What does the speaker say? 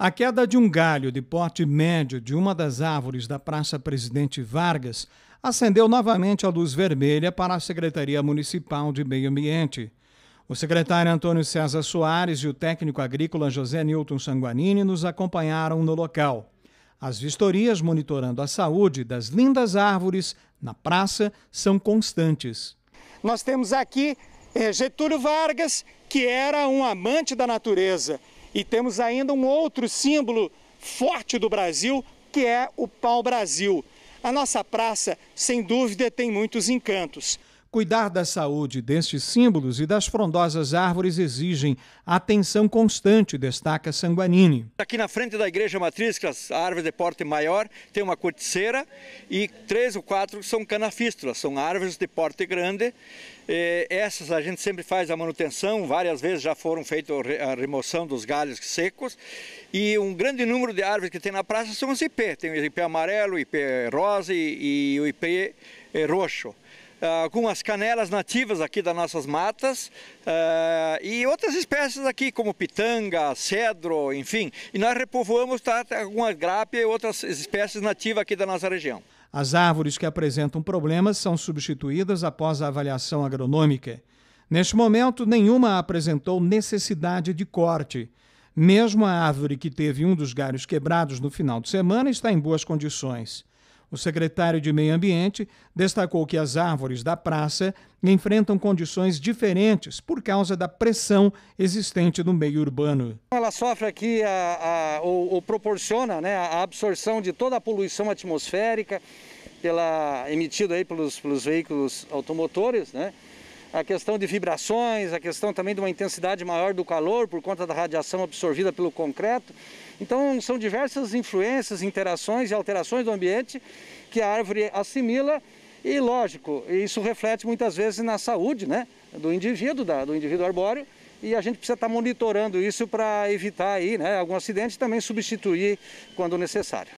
A queda de um galho de porte médio de uma das árvores da Praça Presidente Vargas acendeu novamente a luz vermelha para a Secretaria Municipal de Meio Ambiente. O secretário Antônio César Soares e o técnico agrícola José Newton Sanguanini nos acompanharam no local. As vistorias monitorando a saúde das lindas árvores na praça são constantes. Nós temos aqui eh, Getúlio Vargas, que era um amante da natureza e temos ainda um outro símbolo forte do Brasil, que é o pau-brasil. A nossa praça, sem dúvida, tem muitos encantos. Cuidar da saúde destes símbolos e das frondosas árvores exigem atenção constante, destaca Sanguanini. Aqui na frente da igreja matriz, que as árvores de porte maior, tem uma corticeira e três ou quatro são canafístulas, são árvores de porte grande. Eh, essas a gente sempre faz a manutenção, várias vezes já foram feitas a remoção dos galhos secos. E um grande número de árvores que tem na praça são os IP, tem o IP amarelo, o IP rosa e o IP eh, roxo algumas ah, canelas nativas aqui das nossas matas ah, e outras espécies aqui como pitanga, cedro, enfim. E nós repovoamos tá, tá algumas grápia e outras espécies nativas aqui da nossa região. As árvores que apresentam problemas são substituídas após a avaliação agronômica. Neste momento, nenhuma apresentou necessidade de corte. Mesmo a árvore que teve um dos galhos quebrados no final de semana está em boas condições. O secretário de Meio Ambiente destacou que as árvores da praça enfrentam condições diferentes por causa da pressão existente no meio urbano. Ela sofre aqui a, a, ou, ou, proporciona né, a absorção de toda a poluição atmosférica pela, emitida aí pelos, pelos veículos automotores, né? a questão de vibrações, a questão também de uma intensidade maior do calor por conta da radiação absorvida pelo concreto. Então são diversas influências, interações e alterações do ambiente que a árvore assimila e lógico, isso reflete muitas vezes na saúde né, do indivíduo, da, do indivíduo arbóreo, e a gente precisa estar monitorando isso para evitar aí, né, algum acidente e também substituir quando necessário.